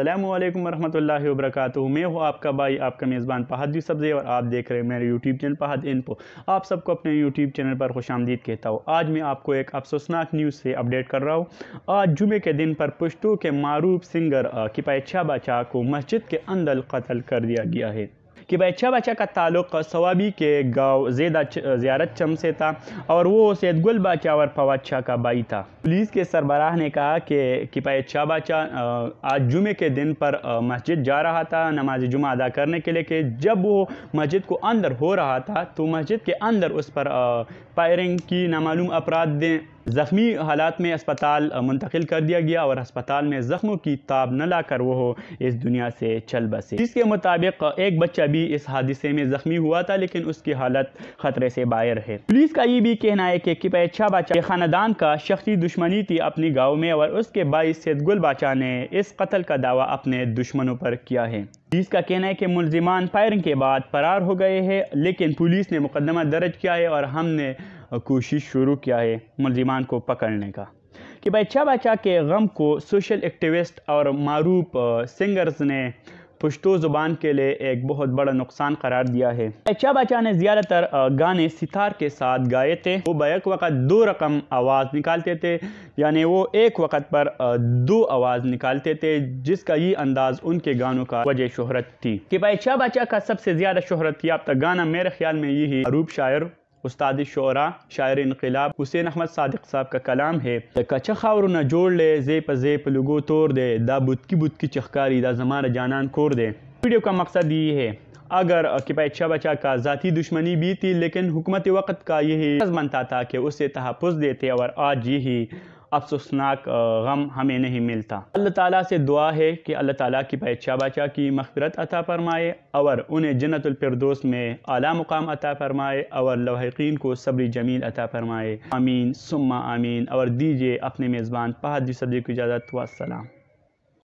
अल्लाम वरहमल वरक मैं हूँ आपका भाई आपका मेज़बान पहादी सब्ज़े और आप देख रहे हैं मेरे यूट्यूब चैनल पहाद इनपो आप सबको अपने यूट्यूब चैनल पर खुश आमदीद कहता हूँ आज मैं आपको एक अफसोसनाक न्यूज़ से अपडेट कर रहा हूँ आज जुमे के दिन पर पुश्तो के मरूफ सिंगर छाबा बाचा को मस्जिद के अंदर कत्ल कर दिया गया है कि बच्चा बच्चा का ताल्लुक सवाबी के गाँव ज्यादा ज्यारत चम से था और वो सैदगुल बाचा और फवादशाह का बाई था पुलिस के सरबराह ने कहा कि किपाय शाह बाचा आज जुमे के दिन पर मस्जिद जा रहा था नमाज जुमा अदा करने के लिए कि जब वो मस्जिद को अंदर हो रहा था तो मस्जिद के अंदर उस पर फायरिंग की नामालूम अपराध दें ज़ख्मी हालात में अस्पताल मुंतकिल कर दिया गया और अस्पताल में ज़ख्मों की ताब न लाकर वो इस दुनिया से चल बसे जिसके मुताबिक एक बच्चा भी इस हादसे में ज़ख्मी हुआ था लेकिन उसकी हालत ख़तरे से बाहर है पुलिस का ये भी कहना है कि पैचा बाचा खानदान का शख्स दुश्मनी थी अपने गाँव में और उसके बाईस सेदगुल बाचा ने इस कतल का दावा अपने दुश्मनों पर किया है जिसका कहना है कि मुलजिमान फायरिंग के बाद फरार हो गए हैं लेकिन पुलिस ने मुकदमा दर्ज किया है और हमने कोशिश शुरू किया है मुलजिमान को पकड़ने का कि बच्चा बच्चा के गम को सोशल एक्टिविस्ट और मारूप सिंगर्स ने पुश्तो ज़ुबान के लिए एक बहुत बड़ा नुकसान करार दिया है बच्चा बच्चा ने ज़्यादातर गाने सितार के साथ गाए थे वो बैक वक़्त दो रकम आवाज़ निकालते थे यानी वो एक वक़्त पर दो आवाज़ निकालते थे जिसका ये अंदाज़ उनके गानों का वजह शहरत थी कि बच्चा बच्चा का सबसे ज़्यादा शहरत याफ्ता गाना मेरे ख्याल में यही रूप शायर उस्ताद शरा शायर इनकलाब हुसैन अहमद सादिक साहब का कलाम है कच्चा खावर न जोड़ ले जे प लुगो तोड़ दे दा बुतकी बुतकी चखकारी दा जमान जानान कोर दे वीडियो का मकसद ये है अगर किपायशा अच्छा बचा का ज़ाती दुश्मनी भी थी लेकिन हुकूमत वक्त का यही बनता था कि उसे तहफ़ देते और आज यही अफसोसनाक गम हमें नहीं मिलता अल्लाह ताला से दुआ है कि अल्लाह ताला की बादशाह बचा की मफफरत अता फरमाए और उन्हें जन्नतफरदोस में आला मुकाम अता फरमाए और लवाहकिन को सब्री जमील अता फरमाए आमीन सुम्मा आमीन और दीजिए अपने मेज़बान पहादी सब्जी की इजाज़त वसलाम